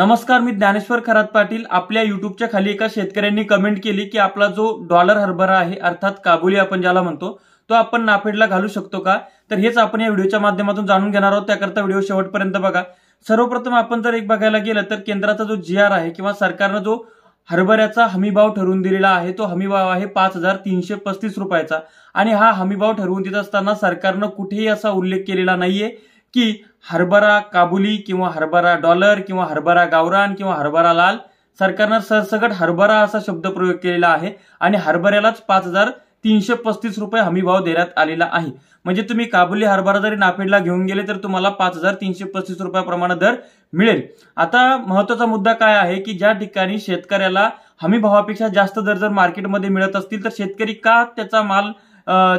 नमस्कार मी ज्ञानेश्वर खरात पाटील आपल्या युट्यूबच्या खाली एका शेतकऱ्यांनी कमेंट केली की आपला जो डॉलर हरभरा आहे अर्थात काबुली आपण ज्याला म्हणतो तो आपण नाफेडला घालू शकतो का तर हेच आपण या व्हिडिओच्या माध्यमातून जाणून घेणार आहोत त्याकरता व्हिडिओ शेवटपर्यंत बघा सर्वप्रथम आपण जर एक बघायला गेलं तर केंद्राचा जो जी आर आहे किंवा सरकारनं जो हरभऱ्याचा हमीभाव ठरवून दिलेला आहे तो हमीभाव आहे पाच हजार तीनशे पस्तीस रुपयाचा आणि हा हमीभाव ठरवून देत असताना सरकारनं कुठेही असा उल्लेख केलेला नाहीये की हरभरा काबुली किंवा हरभरा डॉलर किंवा हरभरा गावरान किंवा हरभरा लाल सरकारनं सरसगट हरभरा असा शब्द प्रयोग केलेला आहे आणि हरभऱ्यालाच पाच हजार तीनशे पस्तीस रुपये हमीभाव देण्यात आलेला आहे म्हणजे तुम्ही काबुली हरभरा जरी नाफेडला घेऊन गेले तर तुम्हाला पाच हजार तीनशे पस्तीस रुपयाप्रमाणे दर मिळेल आता महत्वाचा मुद्दा काय आहे की ज्या ठिकाणी शेतकऱ्याला हमी भावापेक्षा जास्त दर जर मार्केटमध्ये मिळत असतील तर शेतकरी का त्याचा माल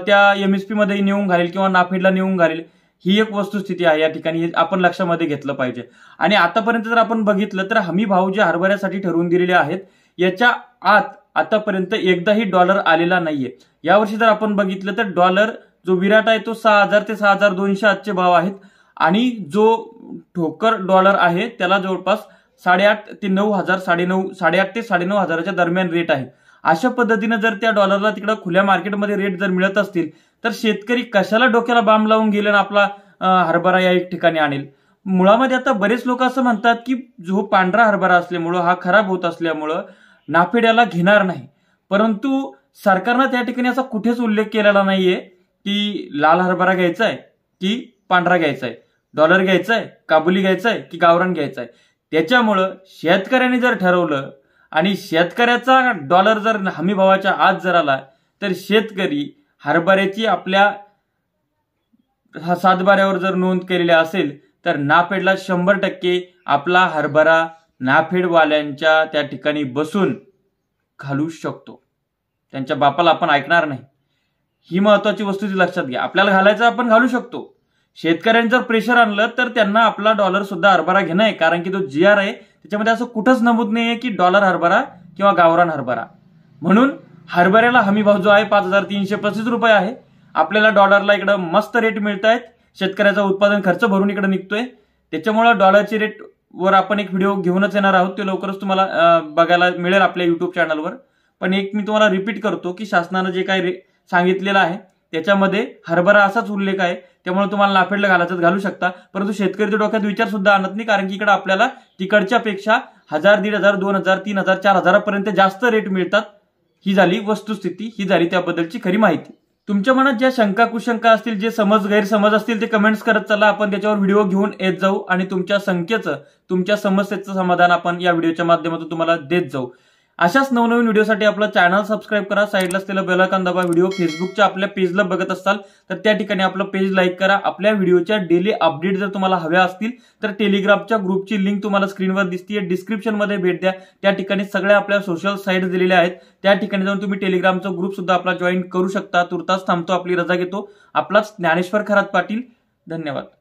त्या एमएसपी मध्ये नेऊन घालेल किंवा नाफेडला नेऊन घालेल ही एक वस्तुस्थिती आहे या ठिकाणी आपण लक्षामध्ये घेतलं पाहिजे आणि आतापर्यंत जर आपण बघितलं तर हमी भाव जे हरभऱ्यासाठी ठरवून दिलेले आहेत याच्या आत आतापर्यंत एकदाही डॉलर आलेला नाहीये यावर्षी जर आपण बघितलं तर डॉलर जो विराट आहे तो सहा हजार ते सहा हजार दोनशे आजचे भाव आहेत आणि जो ठोकर डॉलर आहे त्याला जवळपास साडेआठ ते नऊ हजार साडेनऊ साडेआठ ते साडेनऊ हजाराच्या दरम्यान रेट आहे अशा पद्धतीनं जर त्या डॉलरला तिकडं खुल्या मार्केटमध्ये रेट जर मिळत असतील तर शेतकरी कशाला डोक्याला बाम लावून गेलं आपला हरभरा या एक ठिकाणी आणेल मुळामध्ये आता बरेच लोक असं म्हणतात की जो पांढरा हरभरा असल्यामुळं हा खराब होत असल्यामुळं नाफेड्याला घेणार नाही परंतु सरकारनं त्या ठिकाणी असा कुठेच उल्लेख केलेला नाहीये की लाल हरभरा घ्यायचा आहे की पांढरा घ्यायचा आहे डॉलर घ्यायचा आहे काबुली घ्यायचा आहे की गावरण घ्यायचा आहे त्याच्यामुळं शेतकऱ्याने जर ठरवलं आणि शेतकऱ्याचा डॉलर जर हमी भावाच्या आत जर आला तर शेतकरी हरभऱ्याची आपल्या सातबाऱ्यावर जर नोंद केलेली असेल तर नाफेडला शंभर टक्के आपला हरभरा नाफेडवाल्यांच्या त्या ठिकाणी बसून घालू शकतो त्यांच्या बापाला आपण ऐकणार नाही ही महत्वाची वस्तू ती लक्षात घ्या आपल्याला घालायचं आपण घालू शकतो शेतकऱ्यांनी जर प्रेशर आणलं तर त्यांना आपला डॉलर सुद्धा हरभरा घेणं आहे कारण की तो जी आर आहे त्याच्यामध्ये असं कुठंच नमूद नाही आहे की डॉलर हरभरा किंवा गावरान हरभरा म्हणून हरभऱ्याला हमी भाव जो आहे पाच हजार तीनशे पस्तीस रुपये आहे आपल्याला डॉलरला इकडं मस्त रेट मिळत आहेत शेतकऱ्याचा उत्पादन खर्च भरून इकडे निघतोय त्याच्यामुळं डॉलरची रेट वर आपण एक व्हिडिओ घेऊनच येणार आहोत ते लवकरच तुम्हाला बघायला मिळेल आपल्या युट्यूब चॅनलवर पण एक मी तुम्हाला रिपीट करतो की शासनानं जे काही सांगितलेलं आहे त्याच्यामध्ये हरभरा असाच उल्लेख आहे त्यामुळे तुम्हाला लाफेडला घालायचं घालू शकता परंतु शेतकरी डोक्यात विचार सुद्धा आणत नाही कारण की इकडे आपल्याला तिकडच्या पेक्षा हजार दीड हजार दोन हजार तीन हजार चार हजारापर्यंत जास्त रेट मिळतात ही झाली वस्तुस्थिती ही झाली त्याबद्दलची खरी माहिती तुमच्या मनात ज्या शंका कुशंका असतील जे समज गैरसमज असतील ते कमेंट्स करत चला आपण त्याच्यावर व्हिडिओ घेऊन येत जाऊ आणि तुमच्या संख्येचं तुमच्या समस्येचं समाधान आपण या व्हिडिओच्या माध्यमातून तुम्हाला देत जाऊ अशाच नवनवीन व्हिडिओसाठी आपलं चॅनल सबस्क्राईब करा साईडला असलेलं बेलायकॉन दाबा व्हिडिओ फेसबुकच्या आपल्या पेजला बघत असाल तर त्या ठिकाणी आपलं पेज लाईक करा आपल्या व्हिडिओच्या डेली अपडेट जर तुम्हाला हव्या असतील तर टेलिग्रामच्या ग्रुपची लिंक तुम्हाला स्क्रीनवर दिसतीय डिस्क्रिप्शनमध्ये भेट द्या त्या ठिकाणी सगळ्या आपल्या सोशल साईट दिलेल्या आहेत त्या ठिकाणी जाऊन तुम्ही टेलिग्रामचा ग्रुप सुद्धा आपला जॉईन करू शकता तुर्तास थांबतो आपली रजा घेतो आपलाच ज्ञानेश्वर खरात पाटील धन्यवाद